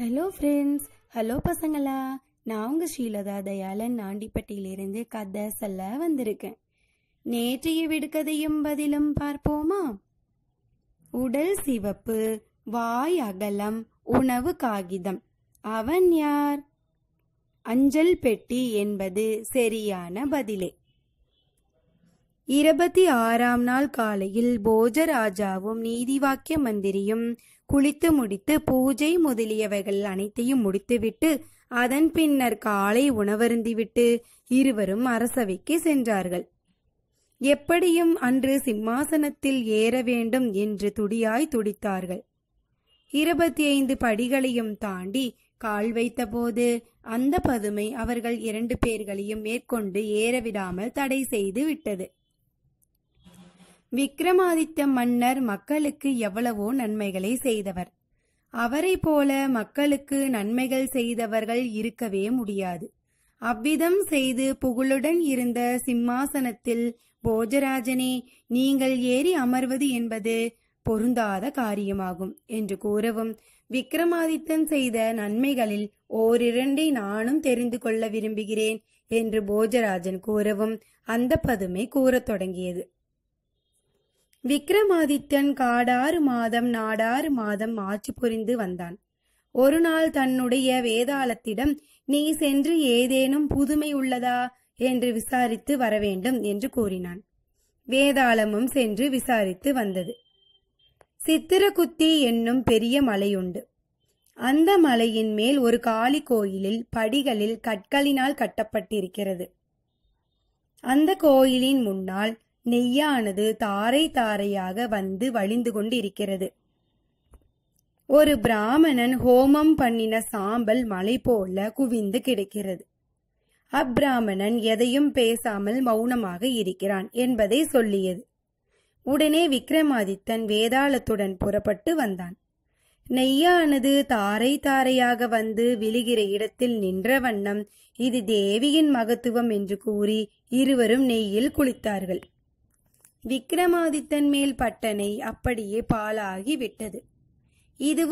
hello friends hello பசங்களா நான் உங்கள் ஸ்ரீலதா தயாளன் நாண்டிப்பட்டியிலிருந்து கதை சொல்ல வந்திருக்கேன் நேற்றைய விடுகதையும் பதிலும் பார்ப்போமா உடல் சிவப்பு வாய் அகலம் உணவு காகிதம் அவன் யார் அஞ்சல் பெட்டி என்பது சரியான பதிலே இருபத்தி ஆறாம் நாள் காலையில் போஜராஜாவும் நீதிவாக்கிய மந்திரியும் குளித்து முடித்து பூஜை முதலியவைகள் அனைத்தையும் முடித்துவிட்டு அதன் பின்னர் காலை உணவருந்திவிட்டு இருவரும் அரசவைக்கு சென்றார்கள் எப்படியும் அன்று சிம்மாசனத்தில் ஏற வேண்டும் என்று துடியாய் துடித்தார்கள் இருபத்தி ஐந்து படிகளையும் தாண்டி கால் வைத்தபோது அந்த பதுமை அவர்கள் இரண்டு பேர்களையும் மேற்கொண்டு ஏறவிடாமல் தடை செய்து விட்டது விக்ரமாதித்த மன்னர் மக்களுக்கு எவ்வளவோ நன்மைகளை செய்தவர் அவரை போல மக்களுக்கு நன்மைகள் செய்தவர்கள் இருக்கவே முடியாது அவ்விதம் செய்து புகழுடன் இருந்த சிம்மாசனத்தில் போஜராஜனே நீங்கள் ஏறி அமர்வது என்பது பொருந்தாத காரியமாகும் என்று கூறவும் விக்ரமாதித்தன் செய்த நன்மைகளில் ஓரிரண்டை நானும் தெரிந்து கொள்ள விரும்புகிறேன் என்று போஜராஜன் கூறவும் அந்த பதுமை கூறத் தொடங்கியது விக்ரமாதித்யன் காடாறு மாதம் நாடாறு மாதம் ஆட்சி புரிந்து வந்தான் ஒரு நாள் தன்னுடைய வேதாளத்திடம் நீ சென்று ஏதேனும் புதுமை உள்ளதா என்று விசாரித்து வரவேண்டும் என்று கூறினான் வேதாளமும் சென்று விசாரித்து வந்தது சித்திரகுத்தி என்னும் பெரிய மலையுண்டு அந்த மலையின் மேல் ஒரு காளி கோயிலில் படிகளில் கற்களினால் கட்டப்பட்டிருக்கிறது அந்த கோயிலின் முன்னால் நெய்யானது தாரை தாரையாக வந்து வழிந்து கொண்டு இருக்கிறது ஒரு பிராமணன் ஹோமம் பண்ணின சாம்பல் மலை போல குவிந்து கிடக்கிறது அப்பிராமணன் எதையும் பேசாமல் மௌனமாக இருக்கிறான் என்பதை சொல்லியது உடனே விக்ரமாதித்தன் வேதாளத்துடன் புறப்பட்டு வந்தான் நெய்யானது தாரை தாரையாக வந்து விழுகிற இடத்தில் நின்ற வண்ணம் இது தேவியின் மகத்துவம் என்று கூறி இருவரும் நெய்யில் குளித்தார்கள் விக்ரமாதித்தன் மேல் பட்டனை அப்படியே பாலாகி விட்டது இது